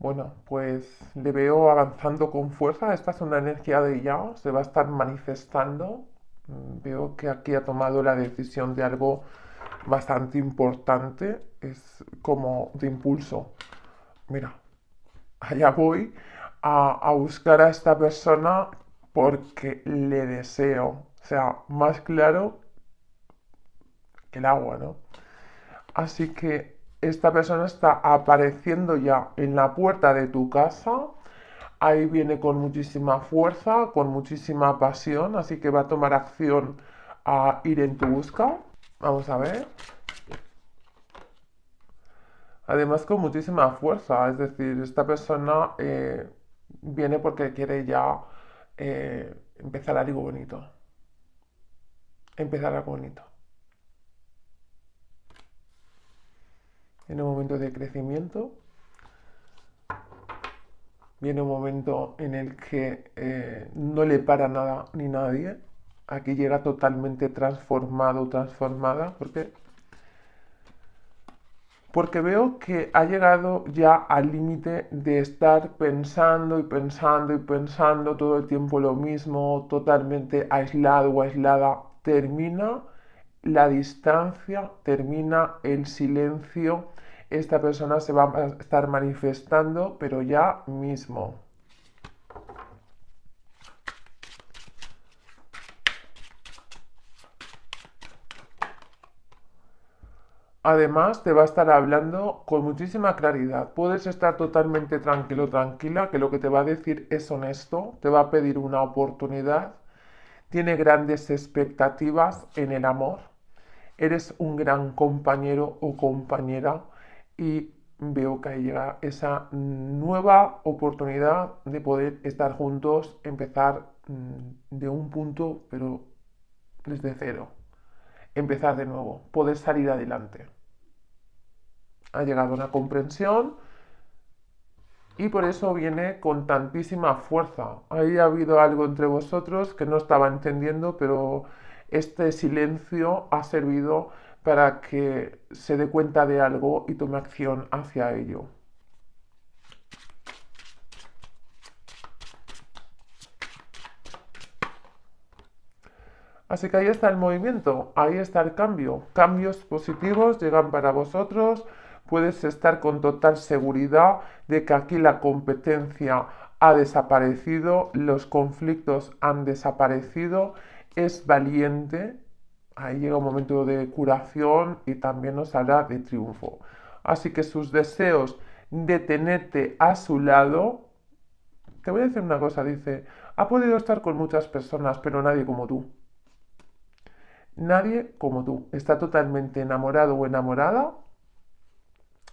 Bueno, pues le veo avanzando con fuerza. Esta es una energía de Yao, se va a estar manifestando. Mm, veo que aquí ha tomado la decisión de algo bastante importante. Es como de impulso. Mira, allá voy a, a buscar a esta persona porque le deseo. O sea, más claro que el agua, ¿no? Así que esta persona está apareciendo ya en la puerta de tu casa. Ahí viene con muchísima fuerza, con muchísima pasión, así que va a tomar acción a ir en tu busca. Vamos a ver. Además con muchísima fuerza, es decir, esta persona eh, viene porque quiere ya eh, empezar algo bonito. Empezar algo bonito. viene un momento de crecimiento, viene un momento en el que eh, no le para nada ni nadie, aquí llega totalmente transformado, transformada, porque porque veo que ha llegado ya al límite de estar pensando y pensando y pensando todo el tiempo lo mismo, totalmente aislado o aislada. Termina la distancia, termina el silencio, esta persona se va a estar manifestando, pero ya mismo. Además, te va a estar hablando con muchísima claridad. Puedes estar totalmente tranquilo, tranquila, que lo que te va a decir es honesto, te va a pedir una oportunidad, tiene grandes expectativas en el amor, eres un gran compañero o compañera y veo que ahí llega esa nueva oportunidad de poder estar juntos, empezar mm, de un punto, pero desde cero. Empezar de nuevo, poder salir adelante. Ha llegado una comprensión y por eso viene con tantísima fuerza. Ahí ha habido algo entre vosotros que no estaba entendiendo, pero este silencio ha servido para que se dé cuenta de algo y tome acción hacia ello. Así que ahí está el movimiento, ahí está el cambio. Cambios positivos llegan para vosotros. Puedes estar con total seguridad de que aquí la competencia ha desaparecido, los conflictos han desaparecido. Es valiente, ahí llega un momento de curación y también nos hará de triunfo. Así que sus deseos de tenerte a su lado, te voy a decir una cosa, dice, ha podido estar con muchas personas, pero nadie como tú. Nadie como tú. Está totalmente enamorado o enamorada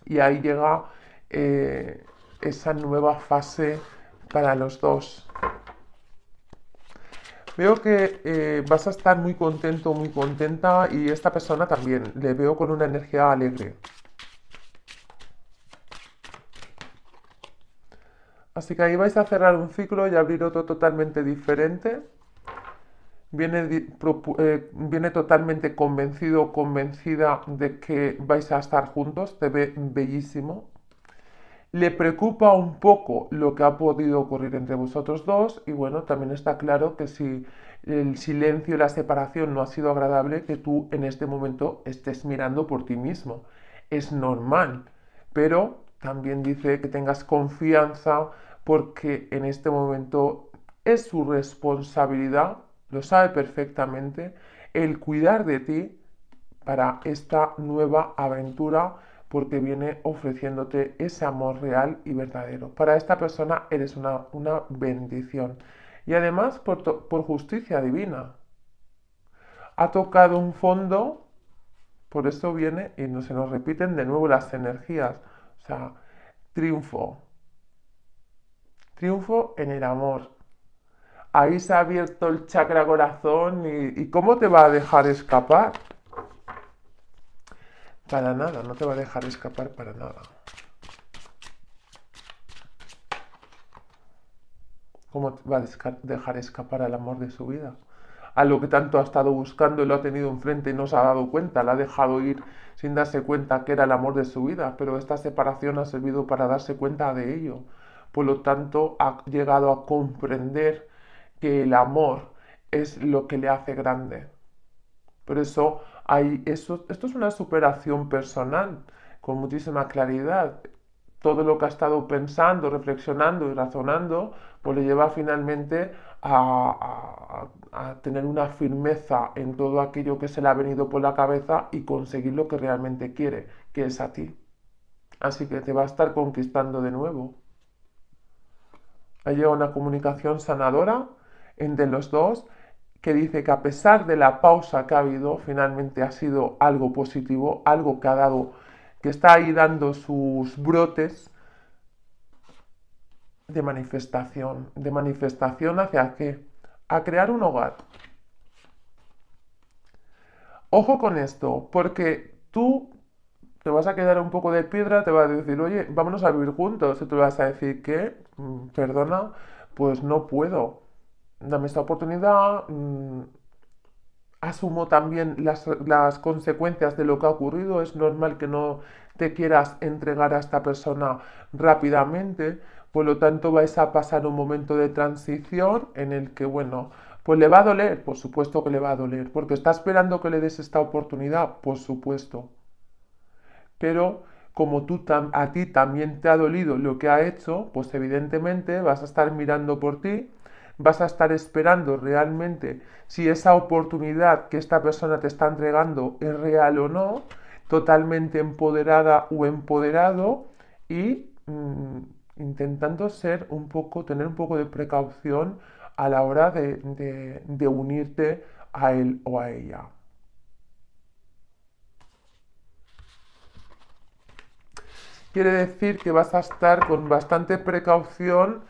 y ahí llega eh, esa nueva fase para los dos. Veo que eh, vas a estar muy contento, muy contenta y esta persona también. Le veo con una energía alegre. Así que ahí vais a cerrar un ciclo y abrir otro totalmente diferente. Viene, eh, viene totalmente convencido, convencida de que vais a estar juntos. Te ve bellísimo, le preocupa un poco lo que ha podido ocurrir entre vosotros dos y bueno, también está claro que si el silencio y la separación no ha sido agradable, que tú en este momento estés mirando por ti mismo. Es normal, pero también dice que tengas confianza porque en este momento es su responsabilidad, lo sabe perfectamente, el cuidar de ti para esta nueva aventura porque viene ofreciéndote ese amor real y verdadero. Para esta persona eres una, bendición. Y además por, por justicia divina. Ha tocado un fondo, por eso viene y no, se nos repiten de nuevo las energías. O sea, triunfo. Triunfo en el amor, ahí se ha abierto el chakra corazón y, y, cómo te va a dejar escapar. Para nada, no te va a dejar escapar para nada. ¿Cómo te va a dejar escapar al amor de su vida? A lo que tanto ha estado buscando y lo ha tenido enfrente y no se ha dado cuenta, la ha dejado ir sin darse cuenta que era el amor de su vida, pero esta separación ha servido para darse cuenta de ello. Por lo tanto, ha llegado a comprender que el amor es lo que le hace grande. Por eso esto es una superación personal con muchísima claridad. Todo lo que ha estado pensando, reflexionando y razonando, pues le lleva finalmente a, a, tener una firmeza en todo aquello que se le ha venido por la cabeza y conseguir lo que realmente quiere, que es a ti. Así que te va a estar conquistando de nuevo. Ha llegado una comunicación sanadora entre los dos que dice que a pesar de la pausa que ha habido, finalmente ha sido algo positivo, algo que ha dado, que está ahí dando sus brotes de manifestación, de manifestación hacia qué? A crear un hogar. Ojo con esto, porque tú te vas a quedar un poco de piedra, te vas a decir, oye, vámonos a vivir juntos, y tú vas a decir que, mm, perdona, pues no puedo, dame esta oportunidad, mm, asumo también las, las, consecuencias de lo que ha ocurrido, es normal que no te quieras entregar a esta persona rápidamente, por lo tanto vais a pasar un momento de transición en el que, bueno, pues le va a doler, por supuesto que le va a doler, porque está esperando que le des esta oportunidad, por supuesto. Pero como tú a ti también te ha dolido lo que ha hecho, pues evidentemente vas a estar mirando por ti, vas a estar esperando realmente si esa oportunidad que esta persona te está entregando es real o no, totalmente empoderada o empoderado y mm, intentando ser un poco, tener un poco de precaución a la hora de unirte a él o a ella. Quiere decir que vas a estar con bastante precaución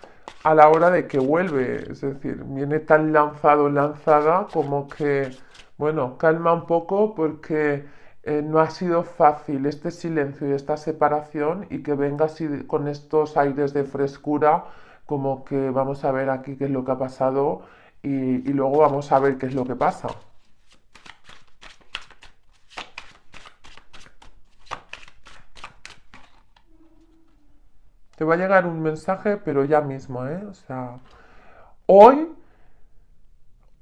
a la hora de que vuelve. Es decir, viene tan lanzado, lanzada, como que, bueno, calma un poco porque eh, no ha sido fácil este silencio y esta separación y que venga así con estos aires de frescura, como que vamos a ver aquí qué es lo que ha pasado y luego vamos a ver qué es lo que pasa. Te va a llegar un mensaje, pero ya mismo, ¿eh? O sea, hoy,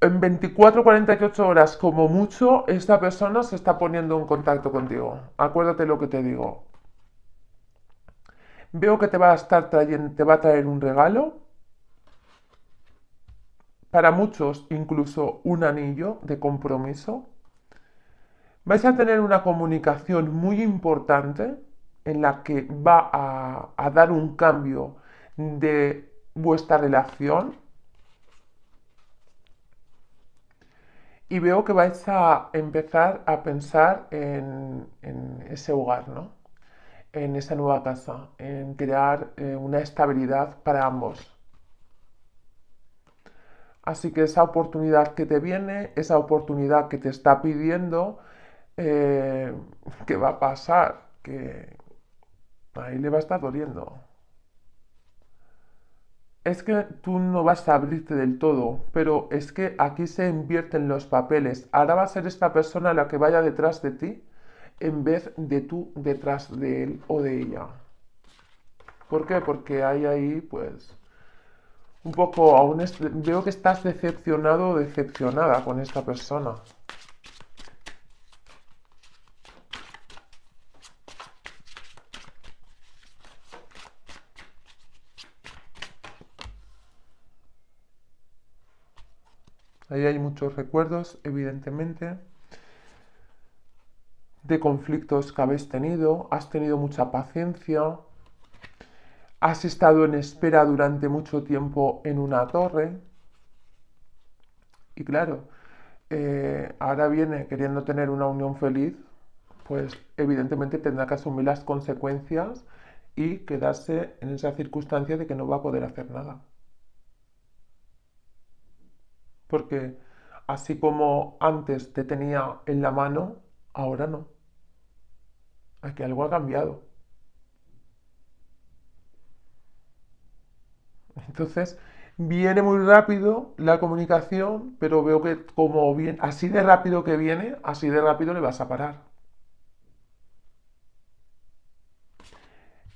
en 24, 48 horas como mucho, esta persona se está poniendo en contacto contigo. Acuérdate lo que te digo. Veo que te va a estar trayendo, te va a traer un regalo. Para muchos, incluso un anillo de compromiso. Vais a tener una comunicación muy importante en la que va a, dar un cambio de vuestra relación y veo que vais a empezar a pensar en, ese hogar, ¿no? en esa nueva casa, en crear eh, una estabilidad para ambos. Así que esa oportunidad que te viene, esa oportunidad que te está pidiendo, eh, ¿qué va a pasar, que, ahí le va a estar doliendo. Es que tú no vas a abrirte del todo, pero es que aquí se invierten los papeles. Ahora va a ser esta persona la que vaya detrás de ti en vez de tú detrás de él o de ella. ¿Por qué? Porque hay ahí, pues, un poco, aún veo que estás decepcionado o decepcionada con esta persona. Ahí hay muchos recuerdos, evidentemente, de conflictos que habéis tenido, has tenido mucha paciencia, has estado en espera durante mucho tiempo en una torre. Y claro, eh, ahora viene queriendo tener una unión feliz, pues evidentemente tendrá que asumir las consecuencias y quedarse en esa circunstancia de que no va a poder hacer nada porque así como antes te tenía en la mano, ahora no. que algo ha cambiado. Entonces, viene muy rápido la comunicación, pero veo que como bien, así de rápido que viene, así de rápido le vas a parar.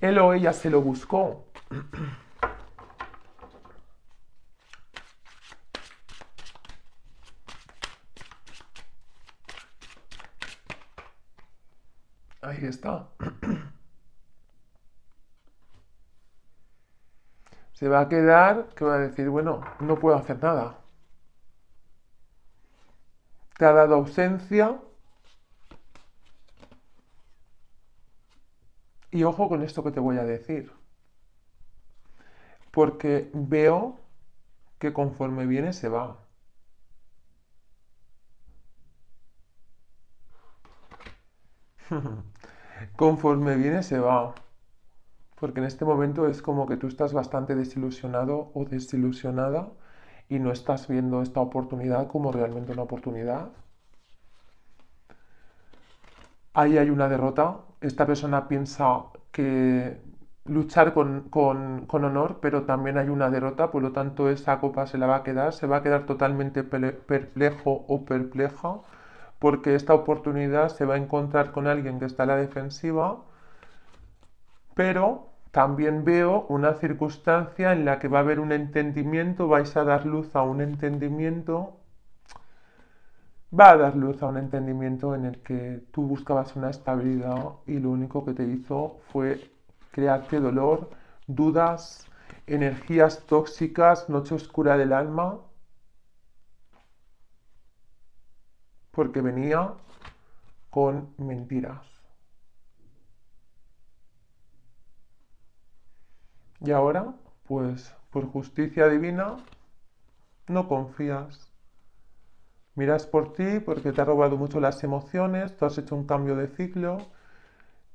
Él o ella se lo buscó. está. Se va a quedar que va a decir, bueno, no puedo hacer nada. Te ha dado ausencia. Y ojo con esto que te voy a decir. Porque veo que conforme viene se va. conforme viene se va. Porque en este momento es como que tú estás bastante desilusionado o desilusionada y no estás viendo esta oportunidad como realmente una oportunidad. Ahí hay una derrota. Esta persona piensa que luchar con, con, honor, pero también hay una derrota, por lo tanto esa copa se la va a quedar, se va a quedar totalmente perplejo o perpleja porque esta oportunidad se va a encontrar con alguien que está a la defensiva, pero también veo una circunstancia en la que va a haber un entendimiento, vais a dar luz a un entendimiento, va a dar luz a un entendimiento en el que tú buscabas una estabilidad y lo único que te hizo fue crearte dolor, dudas, energías tóxicas, noche oscura del alma porque venía con mentiras. Y ahora, pues por justicia divina, no confías. Miras por ti porque te ha robado mucho las emociones, tú has hecho un cambio de ciclo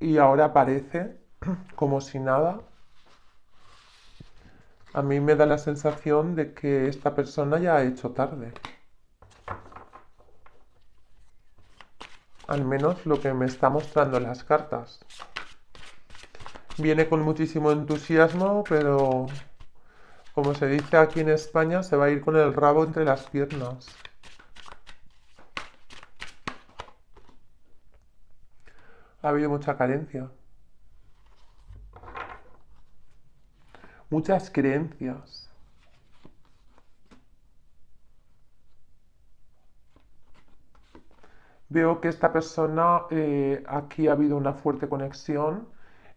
y ahora parece como si nada. A mí me da la sensación de que esta persona ya ha hecho tarde. Al menos lo que me está mostrando las cartas. Viene con muchísimo entusiasmo, pero como se dice aquí en España, se va a ir con el rabo entre las piernas. Ha habido mucha carencia. Muchas creencias. Veo que esta persona, eh, aquí ha habido una fuerte conexión,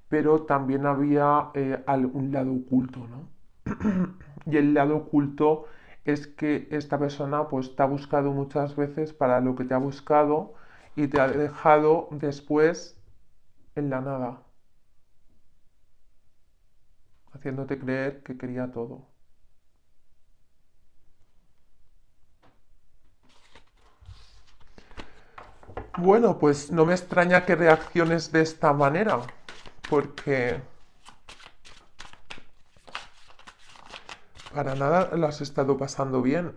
pero también había eh, algún un lado oculto, ¿no? y el lado oculto es que esta persona pues te ha buscado muchas veces para lo que te ha buscado y te ha dejado después en la nada, haciéndote creer que quería todo. Bueno, pues no me extraña que reacciones de esta manera, porque para nada las has estado pasando bien.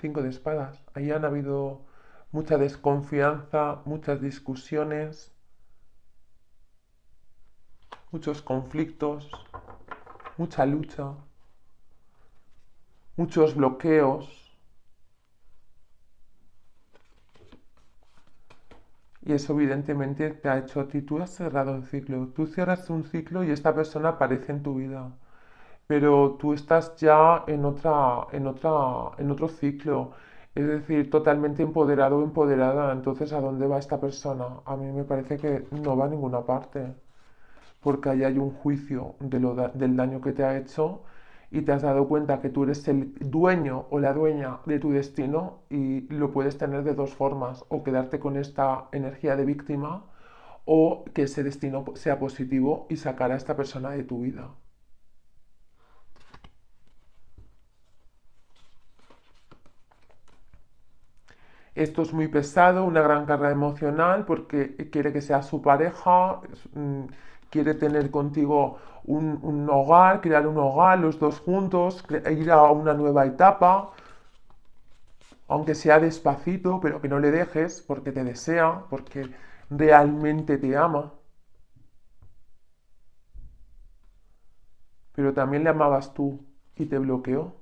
Cinco de espadas. Ahí han habido mucha desconfianza, muchas discusiones muchos conflictos, mucha lucha, muchos bloqueos. Y eso evidentemente te ha hecho a ti, tú has cerrado un ciclo, tú cierras un ciclo y esta persona aparece en tu vida. Pero tú estás ya en otra, en otra, en otro ciclo. Es decir, totalmente empoderado o empoderada. Entonces, ¿a dónde va esta persona? A mí me parece que no va a ninguna parte porque ahí hay un juicio del daño que te ha hecho y te has dado cuenta que tú eres el dueño o la dueña de tu destino y lo puedes tener de dos formas, o quedarte con esta energía de víctima o que ese destino sea positivo y sacar a esta persona de tu vida. Esto es muy pesado, una gran carga emocional porque quiere que sea su pareja. Mm, quiere tener contigo un, hogar, crear un hogar, los dos juntos, ir a una nueva etapa, aunque sea despacito, pero que no le dejes porque te desea, porque realmente te ama. Pero también le amabas tú y te bloqueó.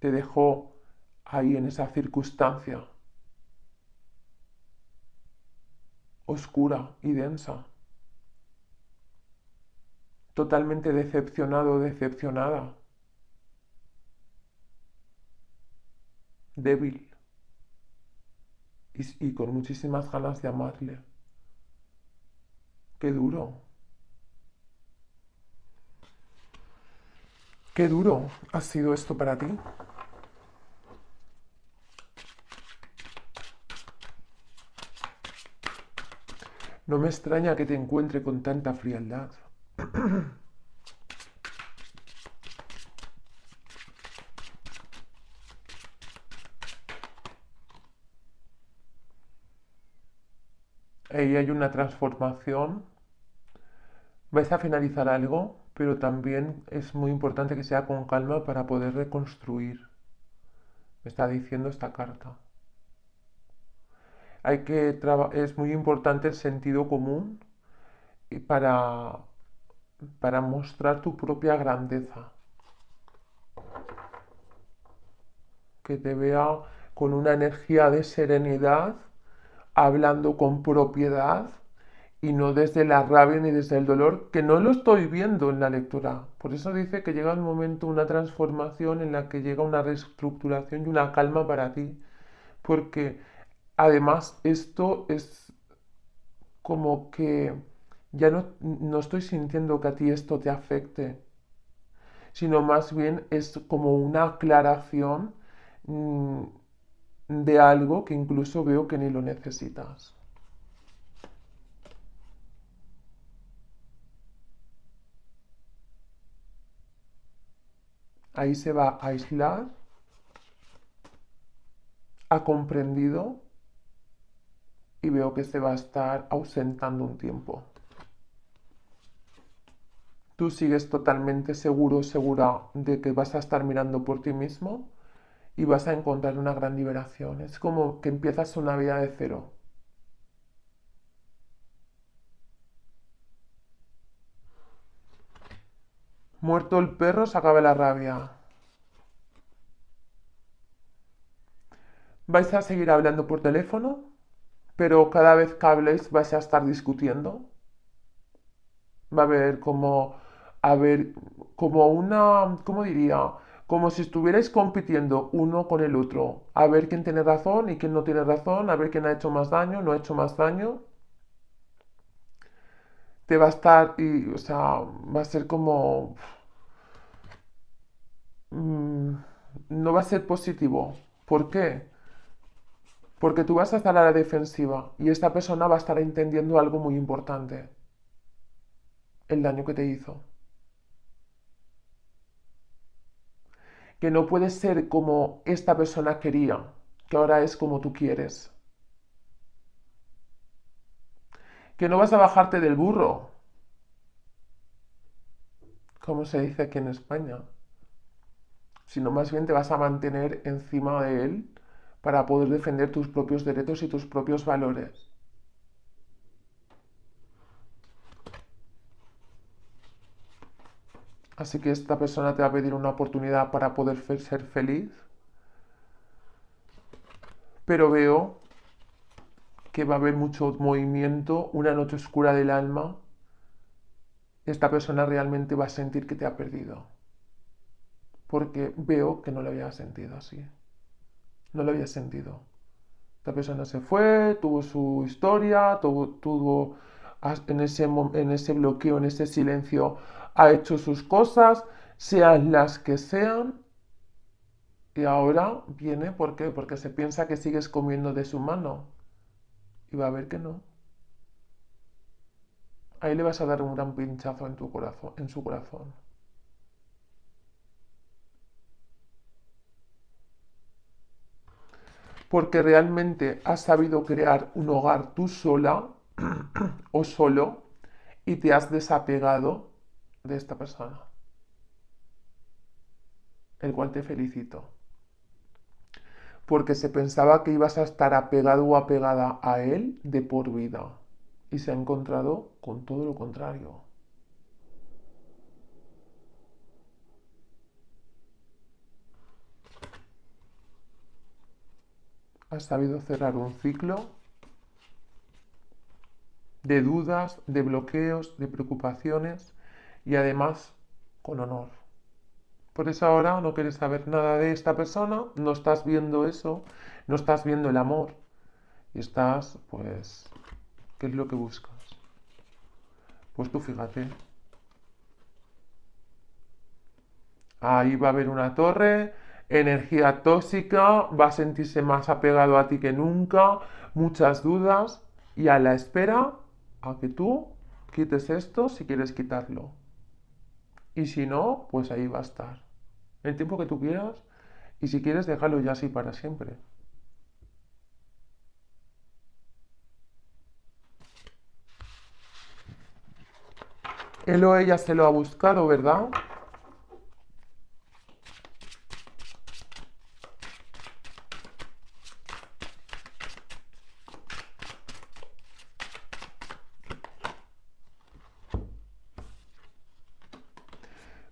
Te dejó ahí en esa circunstancia oscura y densa totalmente decepcionado decepcionada. Débil. y con muchísimas ganas de amarle. Qué duro. Qué duro ha sido esto para ti. No me extraña que te encuentre con tanta frialdad. Ahí hay una transformación. Vais a finalizar algo, pero también es muy importante que sea con calma para poder reconstruir. Me está diciendo esta carta. Hay que es muy importante el sentido común para para mostrar tu propia grandeza. Que te vea con una energía de serenidad, hablando con propiedad y no desde la rabia ni desde el dolor, que no lo estoy viendo en la lectura. Por eso dice que llega el momento, una transformación en la que llega una reestructuración y una calma para ti. Porque además esto es como que ya no, estoy sintiendo que a ti esto te afecte, sino más bien es como una aclaración mm, de algo que incluso veo que ni lo necesitas. Ahí se va a aislar. Ha comprendido y veo que se va a estar ausentando un tiempo tú sigues totalmente seguro, segura de que vas a estar mirando por ti mismo y vas a encontrar una gran liberación. Es como que empiezas una vida de cero. Muerto el perro, se acaba la rabia. Vais a seguir hablando por teléfono, pero cada vez que habléis vais a estar discutiendo. Va a haber como a ver como una, ¿cómo diría? Como si estuvierais compitiendo uno con el otro, a ver quién tiene razón y quién no tiene razón, a ver quién ha hecho más daño, no ha hecho más daño. Te va a estar, o sea, va a ser como... Mm, no va a ser positivo. ¿Por qué? Porque tú vas a estar a la defensiva y esta persona va a estar entendiendo algo muy importante. El daño que te hizo. que no puedes ser como esta persona quería, que ahora es como tú quieres. Que no vas a bajarte del burro, como se dice aquí en España, sino más bien te vas a mantener encima de él para poder defender tus propios derechos y tus propios valores. Así que esta persona te va a pedir una oportunidad para poder ser feliz. Pero veo que va a haber mucho movimiento, una noche oscura del alma. Esta persona realmente va a sentir que te ha perdido. Porque veo que no lo había sentido así. No lo había sentido. Esta persona se fue, tuvo su historia, tuvo, tuvo en ese, en ese bloqueo, en ese silencio, ha hecho sus cosas, sean las que sean, y ahora viene, ¿por qué? Porque se piensa que sigues comiendo de su mano, y va a ver que no. Ahí le vas a dar un gran pinchazo en, tu corazón, en su corazón. porque realmente has sabido crear un hogar tú sola o solo y te has desapegado de esta persona, el cual te felicito. Porque se pensaba que ibas a estar apegado o apegada a él de por vida y se ha encontrado con todo lo contrario. Has sabido cerrar un ciclo de dudas, de bloqueos, de preocupaciones y además con honor. Por eso ahora no quieres saber nada de esta persona, no estás viendo eso, no estás viendo el amor y estás, pues, ¿qué es lo que buscas? Pues tú fíjate. Ahí va a haber una torre, energía tóxica, va a sentirse más apegado a ti que nunca, muchas dudas y a la espera a que tú quites esto si quieres quitarlo. Y si no, pues ahí va a estar. El tiempo que tú quieras y si quieres dejarlo ya así para siempre. Él o ella se lo ha buscado, ¿verdad?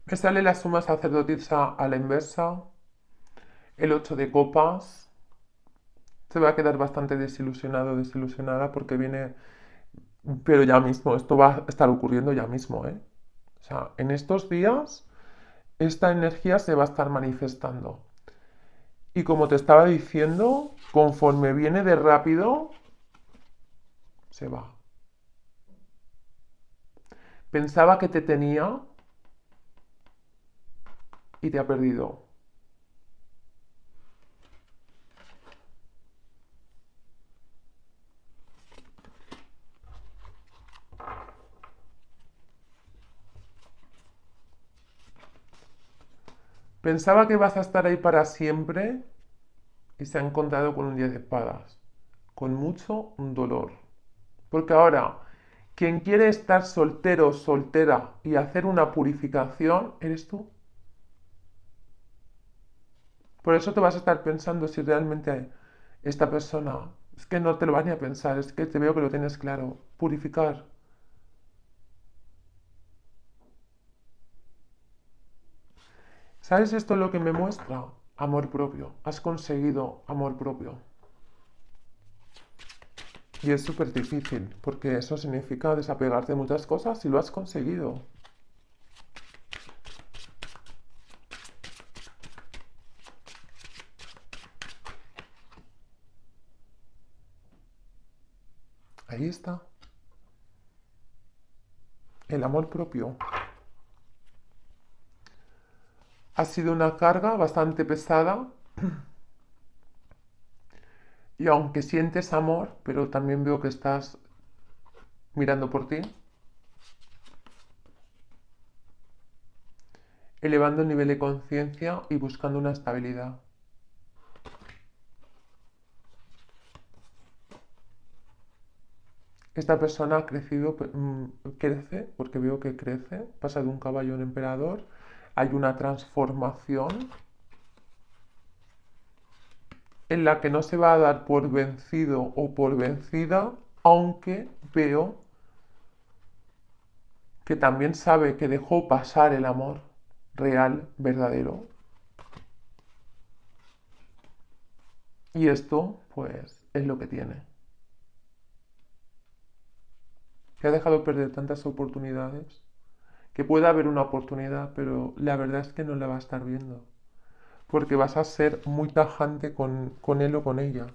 Me sale la suma sacerdotisa a la inversa, el 8 de copas. Se va a quedar bastante desilusionado, desilusionada, porque viene... Pero ya mismo, esto va a estar ocurriendo ya mismo, ¿eh? O sea, en estos días esta energía se va a estar manifestando. Y como te estaba diciendo, conforme viene de rápido, se va. Pensaba que te tenía, y te ha perdido. Pensaba que vas a estar ahí para siempre y se ha encontrado con un 10 de espadas, con mucho dolor. Porque ahora, quien quiere estar soltero, soltera y hacer una purificación, eres tú. Por eso te vas a estar pensando si realmente esta persona, es que no te lo vas ni a pensar, es que te veo que lo tienes claro, purificar. ¿Sabes esto lo que me muestra? Amor propio. Has conseguido amor propio. Y es súper difícil, porque eso significa desapegarte de muchas cosas y lo has conseguido. está. El amor propio. Ha sido una carga bastante pesada. Y aunque sientes amor, pero también veo que estás mirando por ti, elevando el nivel de conciencia y buscando una estabilidad. Esta persona ha crecido, mm, crece, porque veo que crece, pasa de un caballo a un emperador, hay una transformación en la que no se va a dar por vencido o por vencida, aunque veo que también sabe que dejó pasar el amor real, verdadero. Y esto, pues, es lo que tiene. que ha dejado perder tantas oportunidades, que pueda haber una oportunidad, pero la verdad es que no la va a estar viendo, porque vas a ser muy tajante con, él o con ella.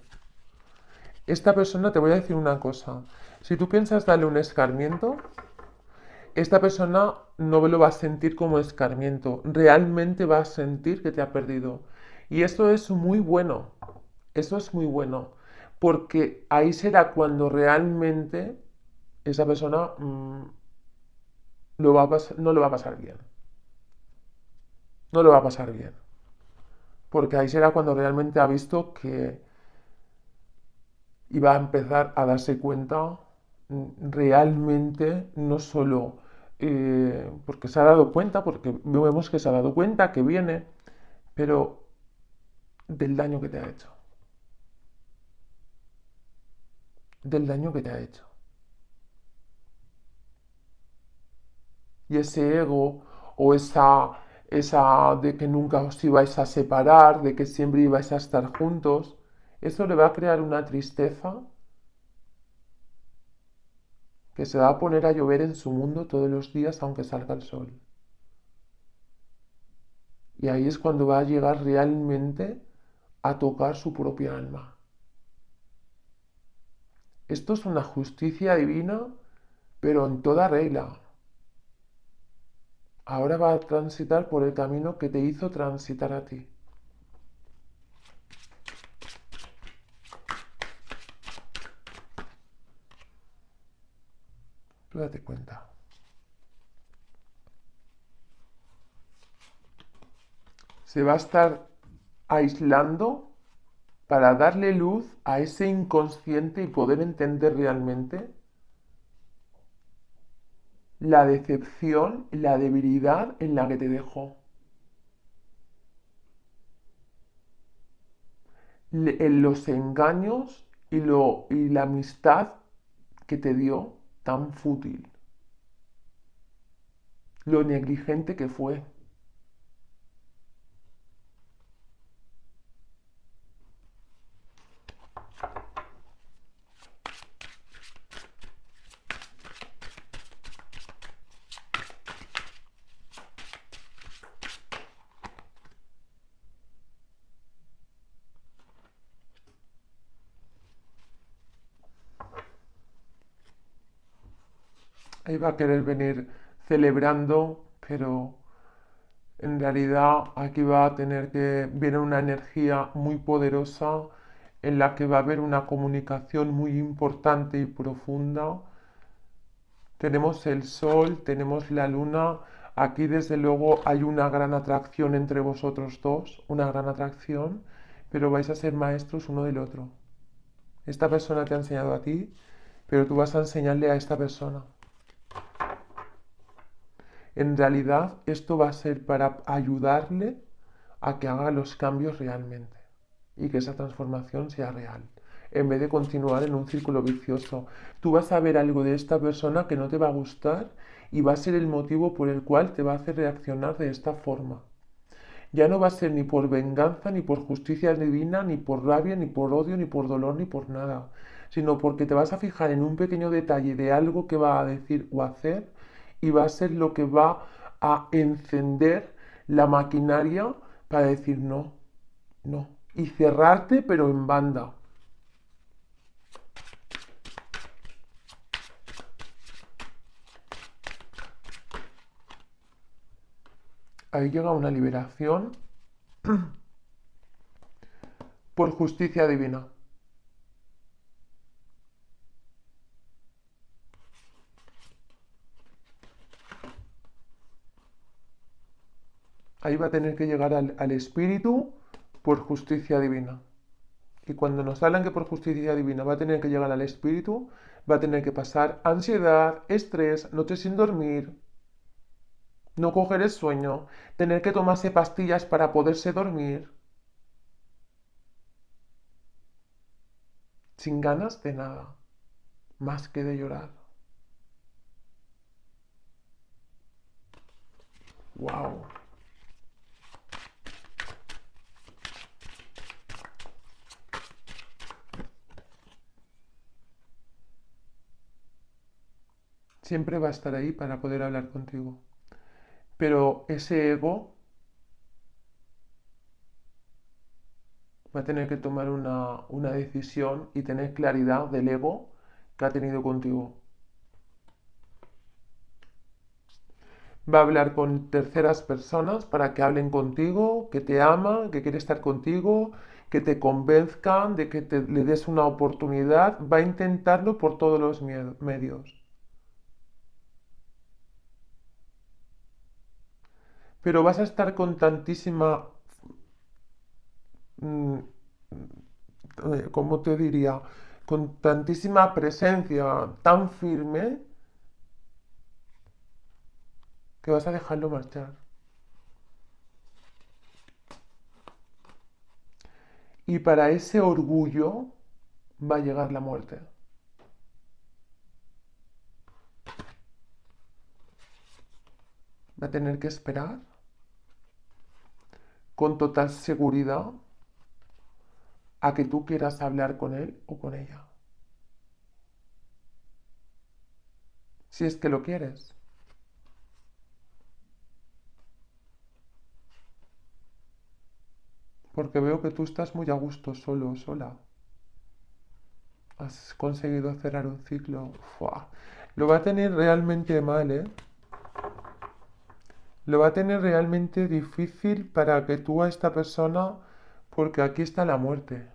Esta persona, te voy a decir una cosa, si tú piensas darle un escarmiento, esta persona no lo va a sentir como escarmiento, realmente va a sentir que te ha perdido. Y esto es muy bueno, eso es muy bueno, porque ahí será cuando realmente esa persona mm, va a no lo va a pasar bien. No lo va a pasar bien. Porque ahí será cuando realmente ha visto que iba a empezar a darse cuenta mm, realmente no solo eh, porque se ha dado cuenta, porque vemos que se ha dado cuenta, que viene, pero del daño que te ha hecho. Del daño que te ha hecho. y ese ego o esa, de que nunca os ibais a separar, de que siempre ibais a estar juntos, eso le va a crear una tristeza que se va a poner a llover en su mundo todos los días aunque salga el sol. Y ahí es cuando va a llegar realmente a tocar su propia alma. Esto es una justicia divina, pero en toda regla ahora va a transitar por el camino que te hizo transitar a ti. Tú date cuenta. Se va a estar aislando para darle luz a ese inconsciente y poder entender realmente la decepción, la debilidad en la que te dejó. los engaños y, y la amistad que te dio tan fútil. Lo negligente que fue. iba a querer venir celebrando, pero en realidad aquí va a tener que, venir una energía muy poderosa en la que va a haber una comunicación muy importante y profunda. Tenemos el sol, tenemos la luna. Aquí desde luego hay una gran atracción entre vosotros dos, una gran atracción, pero vais a ser maestros uno del otro. Esta persona te ha enseñado a ti, pero tú vas a enseñarle a esta persona en realidad esto va a ser para ayudarle a que haga los cambios realmente y que esa transformación sea real, en vez de continuar en un círculo vicioso. Tú vas a ver algo de esta persona que no te va a gustar y va a ser el motivo por el cual te va a hacer reaccionar de esta forma. Ya no va a ser ni por venganza, ni por justicia divina, ni por rabia, ni por odio, ni por dolor, ni por nada, sino porque te vas a fijar en un pequeño detalle de algo que va a decir o hacer y va a ser lo que va a encender la maquinaria para decir no, no. Y cerrarte pero en banda. Ahí llega una liberación por justicia divina. Ahí va a tener que llegar al, Espíritu por justicia divina. Y cuando nos hablan que por justicia divina va a tener que llegar al espíritu, va a tener que pasar ansiedad, estrés, noches sin dormir, no coger el sueño, tener que tomarse pastillas para poderse dormir, sin ganas de nada, más que de llorar. ¡Wow! siempre va a estar ahí para poder hablar contigo. Pero ese ego va a tener que tomar una, decisión y tener claridad del ego que ha tenido contigo. va a hablar con terceras personas para que hablen contigo, que te ama, que quiere estar contigo, que te convenzcan de que te, le des una oportunidad, va a intentarlo por todos los medios. pero vas a estar con tantísima... Mm, eh, ¿Cómo te diría? Con tantísima presencia tan firme que vas a dejarlo marchar. Y para ese orgullo va a llegar la muerte. Va a tener que esperar con total seguridad a que tú quieras hablar con él o con ella. Si es que lo quieres. Porque veo que tú estás muy a gusto solo o sola. Has conseguido cerrar un ciclo. Lo va a tener realmente mal, ¿eh? lo va a tener realmente difícil para que tú a esta persona, porque aquí está la muerte.